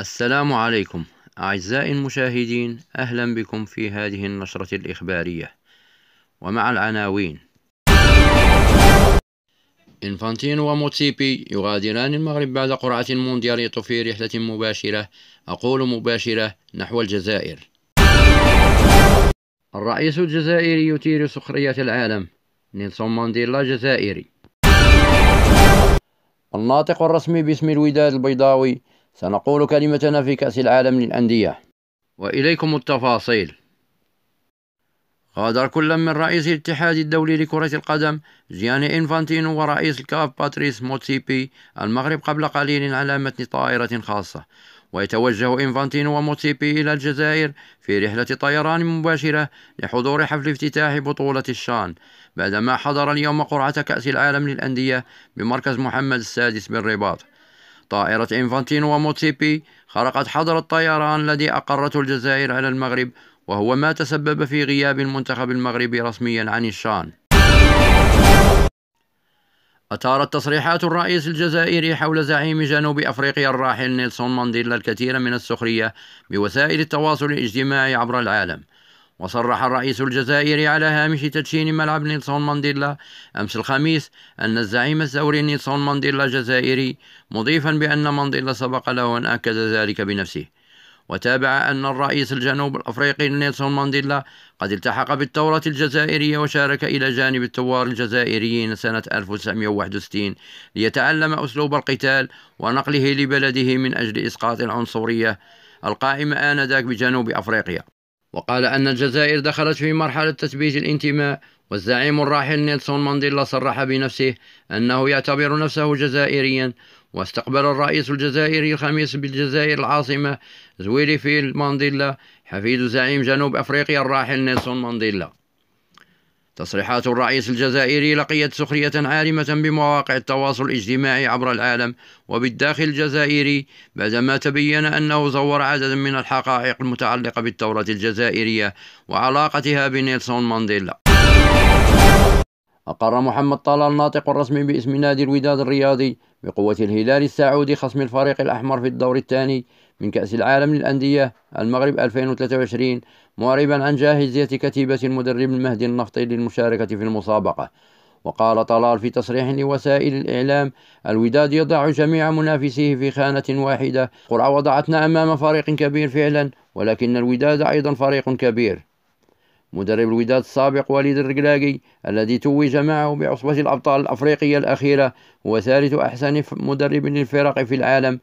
السلام عليكم أعزائي المشاهدين أهلا بكم في هذه النشرة الإخبارية ومع العناوين إنفانتينو وموتسيبي يغادران المغرب بعد قرعة مونديال في رحلة مباشرة أقول مباشرة نحو الجزائر الرئيس الجزائري يثير سخرية العالم نيلسون مانديلا جزائري الناطق الرسمي باسم الوداد البيضاوي سنقول كلمتنا في كأس العالم للأندية وإليكم التفاصيل غادر كل من رئيس الاتحاد الدولي لكرة القدم جياني إنفانتينو ورئيس الكاف باتريس موتسيبي المغرب قبل قليل على متن طائرة خاصة ويتوجه إنفانتينو وموتسيبي إلى الجزائر في رحلة طيران مباشرة لحضور حفل افتتاح بطولة الشان بعدما حضر اليوم قرعة كأس العالم للأندية بمركز محمد السادس بالرباط طائرة إنفانتينو وموتسيبي خرقت حظر الطيران الذي أقرته الجزائر على المغرب وهو ما تسبب في غياب المنتخب المغربي رسميا عن الشان أثارت تصريحات الرئيس الجزائري حول زعيم جنوب أفريقيا الراحل نيلسون مانديلا الكثير من السخرية بوسائل التواصل الاجتماعي عبر العالم وصرح الرئيس الجزائري على هامش تدشين ملعب نيلسون مانديلا أمس الخميس أن الزعيم الثوري نيلسون مانديلا جزائري مضيفا بأن مانديلا سبق له أن أكد ذلك بنفسه وتابع أن الرئيس الجنوب الأفريقي نيلسون مانديلا قد التحق بالثورة الجزائرية وشارك إلى جانب الثوار الجزائريين سنة 1961 ليتعلم أسلوب القتال ونقله لبلده من أجل إسقاط العنصرية القائمة آنذاك بجنوب أفريقيا وقال أن الجزائر دخلت في مرحلة تثبيت الانتماء والزعيم الراحل نيلسون مانديلا صرح بنفسه أنه يعتبر نفسه جزائريا واستقبل الرئيس الجزائري الخميس بالجزائر العاصمة زويلي فيل مانديلا حفيد زعيم جنوب أفريقيا الراحل نيلسون مانديلا تصريحات الرئيس الجزائري لقيت سخرية عارمة بمواقع التواصل الاجتماعي عبر العالم وبالداخل الجزائري بعدما تبين أنه زور عددا من الحقائق المتعلقة بالثورة الجزائرية وعلاقتها بنيلسون مانديلا أقر محمد طلال الناطق الرسمي باسم نادي الوداد الرياضي بقوة الهلال السعودي خصم الفريق الأحمر في الدور الثاني من كأس العالم للأندية المغرب 2023 معربا عن جاهزية كتيبة المدرب المهدي النفطي للمشاركة في المسابقة وقال طلال في تصريح لوسائل الإعلام الوداد يضع جميع منافسيه في خانة واحدة قرعة وضعتنا أمام فريق كبير فعلا ولكن الوداد أيضا فريق كبير مدرب الوداد السابق وليد الرقلاقي الذي توج معه بعصبة الأبطال الأفريقية الأخيرة هو ثالث أحسن مدرب للفرق في العالم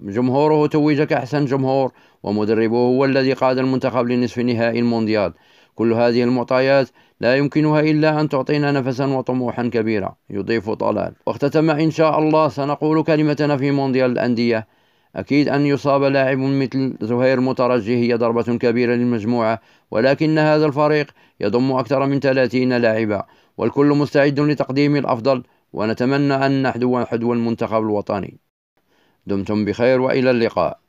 جمهوره توج كأحسن جمهور ومدربه هو الذي قاد المنتخب لنصف نهائي المونديال كل هذه المعطيات لا يمكنها إلا أن تعطينا نفسا وطموحا كبيرا يضيف طلال واختتم إن شاء الله سنقول كلمتنا في مونديال الأندية أكيد أن يصاب لاعب مثل زهير مترجي هي ضربة كبيرة للمجموعة ولكن هذا الفريق يضم أكثر من 30 لاعبا والكل مستعد لتقديم الأفضل ونتمنى أن نحذو حذو المنتخب الوطني دمتم بخير وإلى اللقاء